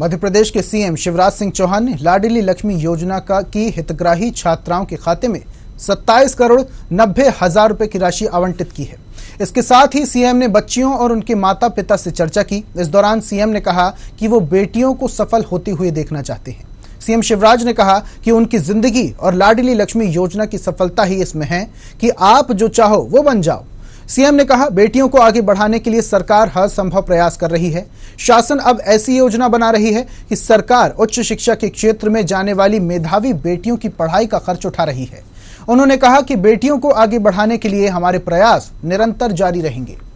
मध्य प्रदेश के सीएम शिवराज सिंह चौहान ने लाडिली लक्ष्मी योजना का की हितग्राही छात्राओं के खाते में 27 करोड़ नब्बे हजार रूपए की राशि आवंटित की है इसके साथ ही सीएम ने बच्चियों और उनके माता पिता से चर्चा की इस दौरान सीएम ने कहा कि वो बेटियों को सफल होती हुई देखना चाहते हैं सीएम शिवराज ने कहा कि उनकी जिंदगी और लाडली लक्ष्मी योजना की सफलता ही इसमें है कि आप जो चाहो वो बन जाओ सीएम ने कहा बेटियों को आगे बढ़ाने के लिए सरकार हर संभव प्रयास कर रही है शासन अब ऐसी योजना बना रही है कि सरकार उच्च शिक्षा के क्षेत्र में जाने वाली मेधावी बेटियों की पढ़ाई का खर्च उठा रही है उन्होंने कहा कि बेटियों को आगे बढ़ाने के लिए हमारे प्रयास निरंतर जारी रहेंगे